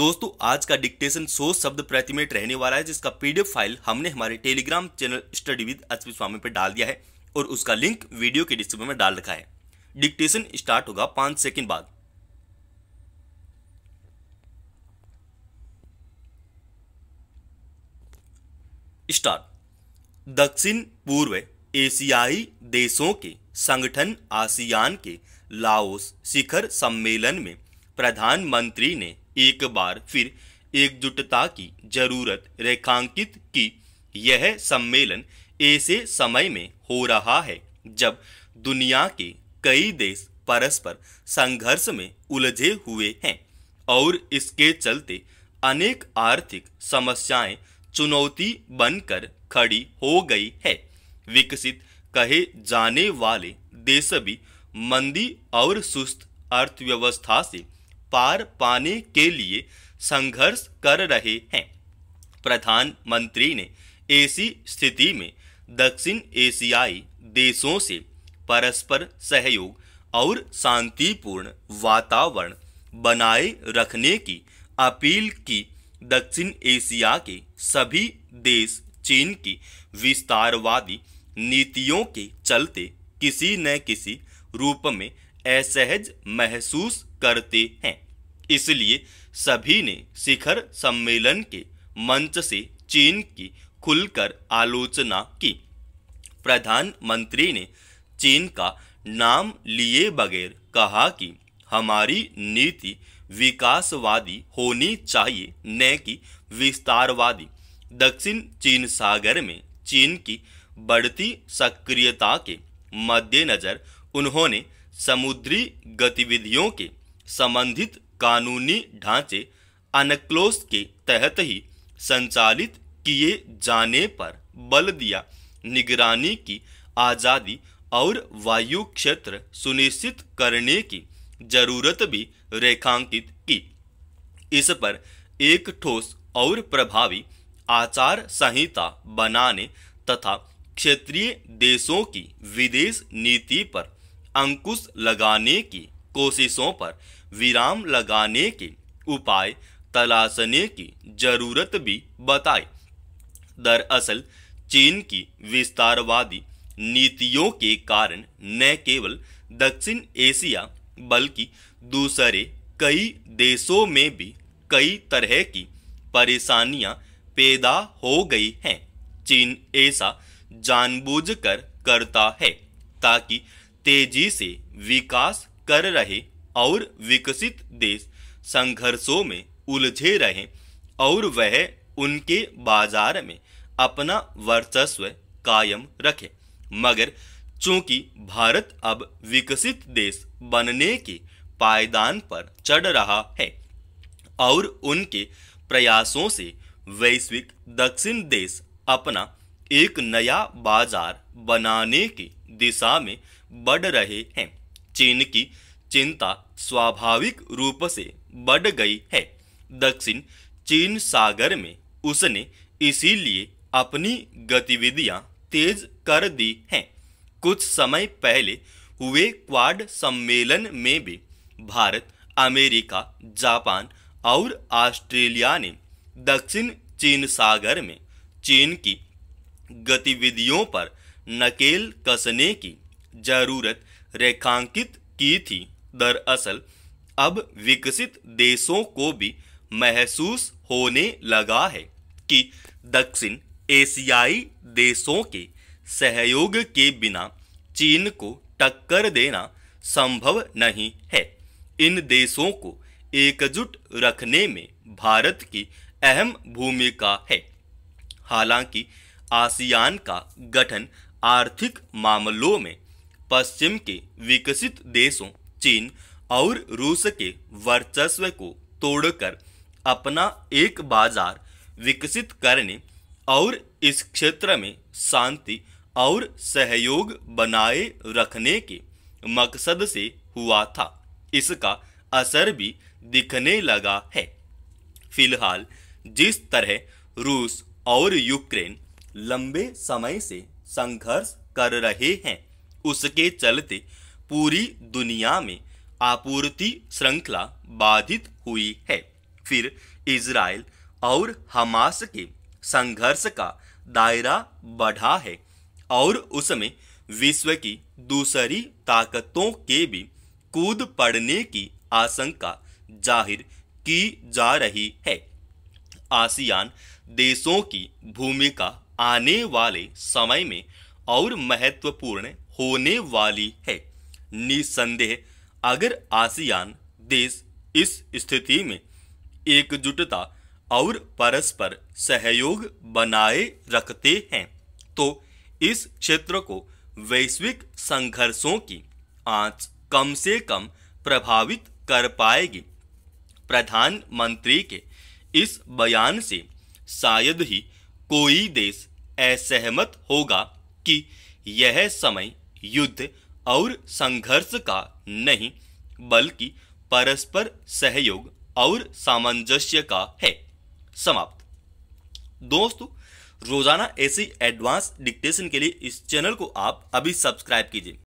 दोस्तों आज का डिक्टेशन सो शब्द प्रति मिनट रहने वाला है जिसका पीडीएफ फाइल हमने हमारे Telegram channel study with Ashwin Swami पर डाल दिया है और उसका लिंक वीडियो के डिस्क्रिप्शन में डाल रखा है डिक्टेशन स्टार्ट होगा पांच सेकेंड बाद स्टार्ट दक्षिण पूर्व एशियाई देशों के संगठन आसियान के लाओस शिखर सम्मेलन में प्रधानमंत्री ने एक बार फिर एकजुटता की जरूरत रेखांकित की यह सम्मेलन ऐसे समय में हो रहा है जब दुनिया के कई देश परस्पर संघर्ष में उलझे हुए हैं और इसके चलते अनेक आर्थिक समस्याएं चुनौती बनकर खड़ी हो गई है विकसित कहे जाने वाले देश भी मंदी और सुस्त अर्थव्यवस्था से पार पाने के लिए संघर्ष कर रहे हैं प्रधानमंत्री ने ऐसी स्थिति में दक्षिण एशियाई देशों से परस्पर सहयोग और शांतिपूर्ण वातावरण बनाए रखने की अपील की दक्षिण एशिया के सभी देश चीन की विस्तारवादी नीतियों के चलते किसी न किसी रूप में असहज महसूस करते हैं इसलिए सभी ने शिखर सम्मेलन के मंच से चीन की खुलकर आलोचना की प्रधानमंत्री ने चीन का नाम लिए बगैर कहा कि हमारी नीति विकासवादी होनी चाहिए न कि विस्तारवादी दक्षिण चीन सागर में चीन की बढ़ती सक्रियता के मद्देनज़र उन्होंने समुद्री गतिविधियों के संबंधित कानूनी ढांचे अनक्लोस के तहत ही संचालित किए जाने पर बल दिया निगरानी की आज़ादी और वायु क्षेत्र सुनिश्चित करने की जरूरत भी रेखांकित की इस पर एक ठोस और प्रभावी आचार संहिता बनाने तथा क्षेत्रीय देशों की विदेश नीति पर अंकुश लगाने की कोशिशों पर विराम लगाने के उपाय तलाशने की जरूरत भी बताई दरअसल चीन की विस्तारवादी नीतियों के कारण न केवल दक्षिण एशिया बल्कि दूसरे कई देशों में भी कई तरह की परेशानियां पैदा हो गई हैं चीन ऐसा जानबूझकर करता है ताकि तेजी से विकास कर रहे और विकसित देश संघर्षों में उलझे रहे और वह उनके बाजार में अपना वर्चस्व कायम रखे मगर चूंकि भारत अब विकसित देश बनने के पायदान पर चढ़ रहा है और उनके प्रयासों से वैश्विक दक्षिण देश अपना एक नया बाजार बनाने की दिशा में बढ़ रहे हैं चीन की चिंता स्वाभाविक रूप से बढ़ गई है दक्षिण चीन सागर में उसने इसीलिए अपनी गतिविधियां तेज कर दी हैं कुछ समय पहले हुए क्वाड सम्मेलन में भी भारत अमेरिका जापान और ऑस्ट्रेलिया ने दक्षिण चीन सागर में चीन की गतिविधियों पर नकेल कसने की जरूरत रेखांकित की थी दरअसल अब विकसित देशों को भी महसूस होने लगा है कि दक्षिण एशियाई देशों के सहयोग के बिना चीन को टक्कर देना संभव नहीं है इन देशों को एकजुट रखने में भारत की अहम भूमिका है हालांकि आसियान का गठन आर्थिक मामलों में पश्चिम के विकसित देशों चीन और रूस के वर्चस्व को तोड़कर अपना एक बाजार विकसित करने और इस क्षेत्र में शांति और सहयोग बनाए रखने के मकसद से हुआ था इसका असर भी दिखने लगा है फिलहाल जिस तरह रूस और यूक्रेन लंबे समय से संघर्ष कर रहे हैं उसके चलते पूरी दुनिया में आपूर्ति श्रृंखला बाधित हुई है फिर इसराइल और हमास के संघर्ष का दायरा बढ़ा है और उसमें विश्व की दूसरी ताकतों के भी कूद पड़ने की आशंका जाहिर की जा रही है आसियान देशों की भूमिका आने वाले समय में और महत्वपूर्ण होने वाली है निसंदेह अगर आसियान देश इस स्थिति में एकजुटता और परस्पर सहयोग बनाए रखते हैं तो इस क्षेत्र को वैश्विक संघर्षों की आंच कम से कम प्रभावित कर पाएगी प्रधानमंत्री के इस बयान से शायद ही कोई देश असहमत होगा कि यह समय युद्ध और संघर्ष का नहीं बल्कि परस्पर सहयोग और सामंजस्य का है समाप्त दोस्तों रोजाना ऐसी एडवांस डिक्टेशन के लिए इस चैनल को आप अभी सब्सक्राइब कीजिए